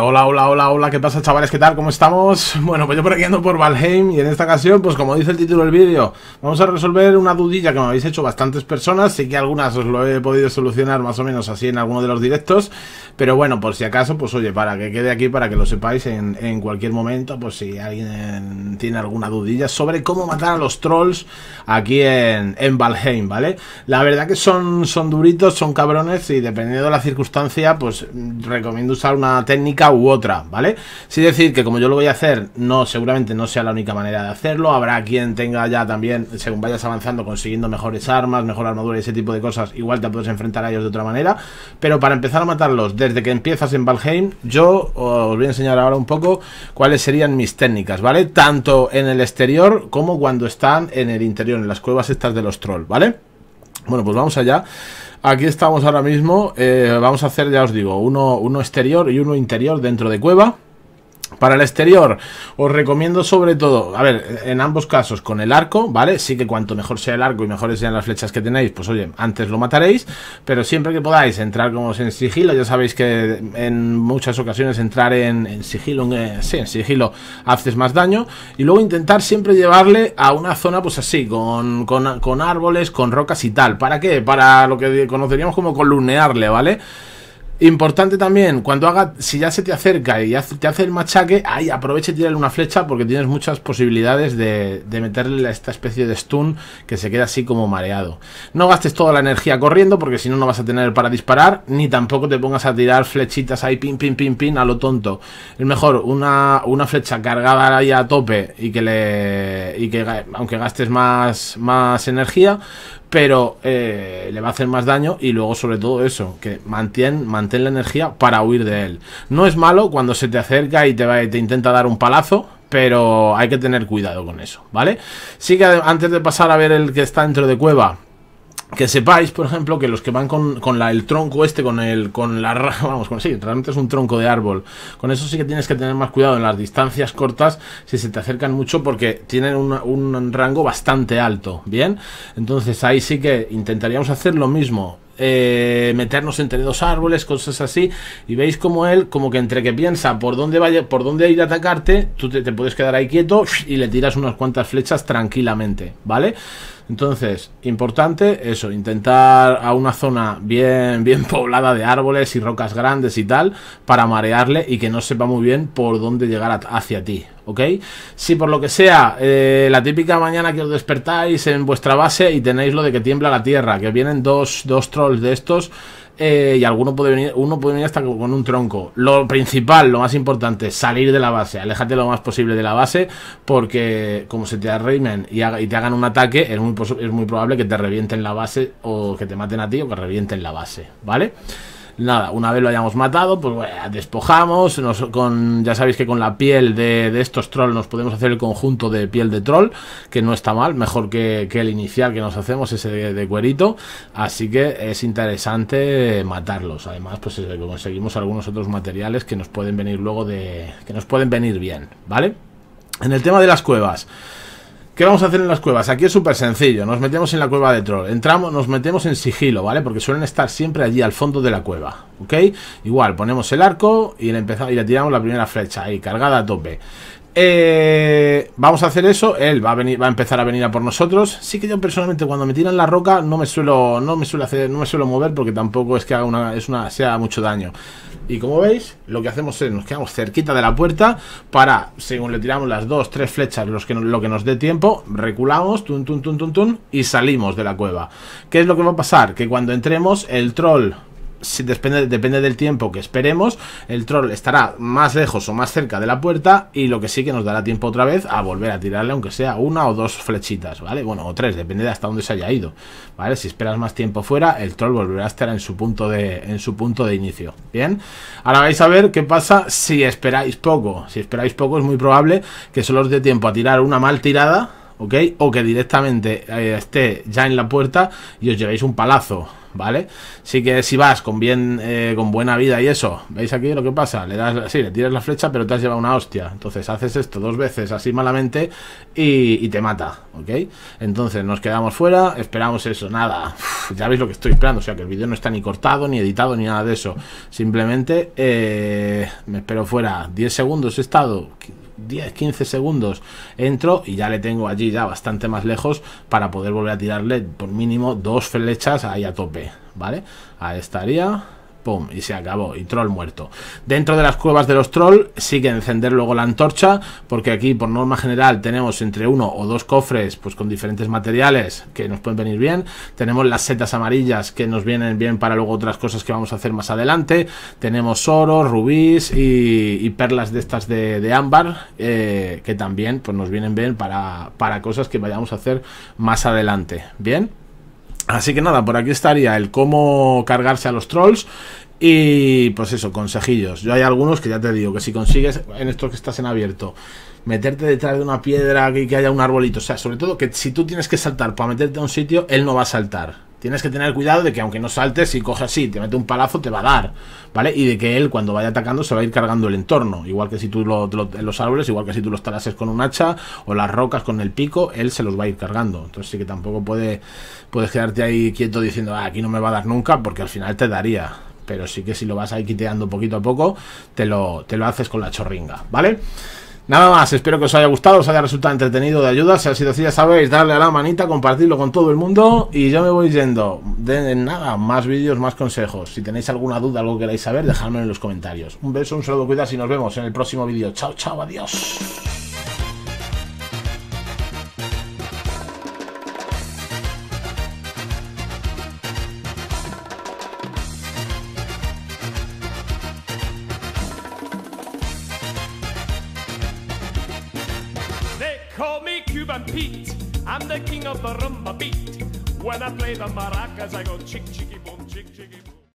hola, hola, hola, hola, ¿qué pasa chavales? ¿Qué tal? ¿Cómo estamos? Bueno, pues yo por aquí ando por Valheim y en esta ocasión, pues como dice el título del vídeo, vamos a resolver una dudilla que me habéis hecho bastantes personas, sí que algunas os lo he podido solucionar más o menos así en alguno de los directos, pero bueno, por si acaso, pues oye, para que quede aquí, para que lo sepáis en, cualquier momento, pues si alguien tiene alguna dudilla sobre cómo matar a los trolls aquí en, en Valheim, ¿vale? La verdad que son, son duritos, son cabrones y dependiendo de la circunstancia, pues mm, recomiendo usar una técnica u otra, ¿vale? Sí decir que como yo lo voy a hacer, no, seguramente no sea la única manera de hacerlo. Habrá quien tenga ya también, según vayas avanzando, consiguiendo mejores armas, mejor armadura y ese tipo de cosas, igual te puedes enfrentar a ellos de otra manera. Pero para empezar a matarlos desde que empiezas en Valheim, yo os voy a enseñar ahora un poco cuáles serían mis técnicas, ¿vale? Tanto en el exterior como cuando están en el interior, en las cuevas estas de los trolls, ¿vale? Bueno, pues vamos allá aquí estamos ahora mismo. Eh, vamos a hacer, ya os digo, uno, uno exterior y uno interior dentro de cueva. Para el exterior, os recomiendo sobre todo, a ver, en ambos casos con el arco, ¿vale? Sí que cuanto mejor sea el arco y mejores sean las flechas que tenéis, pues oye, antes lo mataréis, pero siempre que podáis entrar como en sigilo, ya sabéis que en muchas ocasiones entrar en, sigilo, en, eh, sí, en sigilo haces más daño, y luego intentar siempre llevarle a una zona pues así, con, con, con árboles, con rocas y tal. ¿Para qué? Para lo que conoceríamos como columnearle, ¿vale? Importante también, cuando haga, si ya se te acerca y te hace el machaque, ahí aproveche y tírale una flecha porque tienes muchas posibilidades de, meterle esta especie de stun que se queda así como mareado. No gastes toda la energía corriendo porque si no, no vas a tener para disparar, ni tampoco te pongas a tirar flechitas ahí, pin, pin, pin, pin, a lo tonto. Es mejor una, una flecha cargada ahí a tope y que le. aunque gastes más, más energía, pero eh, le va a hacer más daño y luego, sobre todo, eso, que mantiene mantén la energía para huir de él. No es malo cuando se te acerca y te, te intenta dar un palazo, pero hay que tener cuidado con eso, ¿vale? Sí que antes de pasar a ver el que está dentro de cueva, que sepáis, por ejemplo, que los que van con, el tronco este, con el, con la, vamos, con, sí, realmente es un tronco de árbol. Con eso sí que tienes que tener más cuidado en las distancias cortas, si se te acercan mucho, porque tienen un rango bastante alto, ¿bien? Entonces ahí sí que intentaríamos hacer lo mismo, eh, meternos entre dos árboles, cosas así. Y veis como él, como que entre que piensa por dónde vaya, por dónde ir a atacarte, tú te, puedes quedar ahí quieto y le tiras unas cuantas flechas tranquilamente, ¿vale? Entonces, importante eso, intentar a una zona bien, bien poblada de árboles y rocas grandes y tal, para marearle y que no sepa muy bien por dónde llegar hacia ti, ¿ok? Si por lo que sea, eh, la típica mañana que os despertáis en vuestra base y tenéis lo de que tiembla la tierra, que vienen dos, trolls de estos. Eh, y alguno puede venir, uno puede venir hasta con un tronco. Lo principal, lo más importante, salir de la base. Aléjate lo más posible de la base, porque como se te arreimen y, te hagan un ataque, es muy, es muy probable que te revienten la base o que te maten a ti o que revienten la base, ¿vale? vale Nada, una vez lo hayamos matado, pues despojamos. con, ya sabéis que con la piel de, estos trolls nos podemos hacer el conjunto de piel de troll, que no está mal, mejor que, el inicial que nos hacemos, ese de, de, cuerito. Así que es interesante matarlos. Además, pues conseguimos algunos otros materiales que nos pueden venir luego de. que nos pueden venir bien, ¿vale? En el tema de las cuevas. ¿Qué vamos a hacer en las cuevas? Aquí es súper sencillo, nos metemos en la cueva de troll, entramos, nos metemos en sigilo, ¿vale? Porque suelen estar siempre allí al fondo de la cueva, ¿ok? Igual, ponemos el arco y le, y le tiramos la primera flecha ahí, cargada a tope. Eh, vamos a hacer eso. Él va a venir, va a empezar a venir a por nosotros. Sí que yo personalmente cuando me tiran la roca no me suelo, no me suelo hacer, no me suelo mover porque tampoco es que haga una, es una, sea mucho daño. Y como veis, lo que hacemos es nos quedamos cerquita de la puerta para, según le tiramos las dos, tres flechas, los que, lo que nos dé tiempo, reculamos, tun, tun, tun, tun, tun, y salimos de la cueva. ¿Qué es lo que va a pasar? Que cuando entremos, el troll si depende, depende del tiempo que esperemos, el troll estará más lejos o más cerca de la puerta y lo que sí que nos dará tiempo otra vez a volver a tirarle aunque sea una o dos flechitas, ¿vale? Bueno, o tres, depende de hasta dónde se haya ido, ¿vale? Si esperas más tiempo fuera, el troll volverá a estar en su punto de, en su punto de inicio, ¿bien? Ahora vais a ver qué pasa si esperáis poco. Si esperáis poco es muy probable que solo os dé tiempo a tirar una mal tirada, ¿ok? O que directamente eh, esté ya en la puerta y os llevéis un palazo, ¿vale? Sí que si vas con bien, eh, con buena vida y eso, ¿veis aquí lo que pasa? Le das, sí, le tiras la flecha, pero te has llevado una hostia. Entonces haces esto dos veces así malamente y, te mata, ¿ok? Entonces nos quedamos fuera, esperamos eso, nada. ya veis lo que estoy esperando, o sea que el vídeo no está ni cortado, ni editado, ni nada de eso. Simplemente eh, me espero fuera 10 segundos he estado, 10-15 segundos entro y ya le tengo allí ya bastante más lejos para poder volver a tirarle por mínimo dos flechas ahí a tope, ¿vale? Ahí estaría pum, y se acabó, y troll muerto. Dentro de las cuevas de los troll sigue encender luego la antorcha, porque aquí por norma general tenemos entre uno o dos cofres pues con diferentes materiales que nos pueden venir bien, tenemos las setas amarillas que nos vienen bien para luego otras cosas que vamos a hacer más adelante, tenemos oro, rubíes y, perlas de estas de, ámbar eh, que también pues nos vienen bien para, para cosas que vayamos a hacer más adelante, ¿bien? Así que nada, por aquí estaría el cómo cargarse a los trolls y pues eso, consejillos. Yo hay algunos que ya te digo que si consigues en estos que estás en abierto, meterte detrás de una piedra, que, que haya un arbolito, o sea, sobre todo que si tú tienes que saltar para meterte a un sitio, él no va a saltar tienes que tener cuidado de que aunque no saltes y cojas y te mete un palazo, te va a dar, ¿vale? Y de que él cuando vaya atacando se va a ir cargando el entorno, igual que si tú los árboles, igual que si tú los talases con un hacha o las rocas con el pico, él se los va a ir cargando. Entonces sí que tampoco puede, puedes quedarte ahí quieto diciendo, ah, aquí no me va a dar nunca, porque al final te daría. Pero sí que si lo vas ahí quiteando poquito a poco, te lo, te lo haces con la chorringa, ¿vale? vale Nada más, espero que os haya gustado, os haya resultado entretenido de ayuda. Si ha sido así, ya sabéis, darle a la manita, compartirlo con todo el mundo. Y yo me voy yendo. De, nada, más vídeos, más consejos. Si tenéis alguna duda, algo que queráis saber, dejadme en los comentarios. Un beso, un saludo, cuidaos y nos vemos en el próximo vídeo. Chao, chao, adiós. Even I'm the king of the rumba beat. When I play the maracas, I go chick chicky boom, chick chicky boom.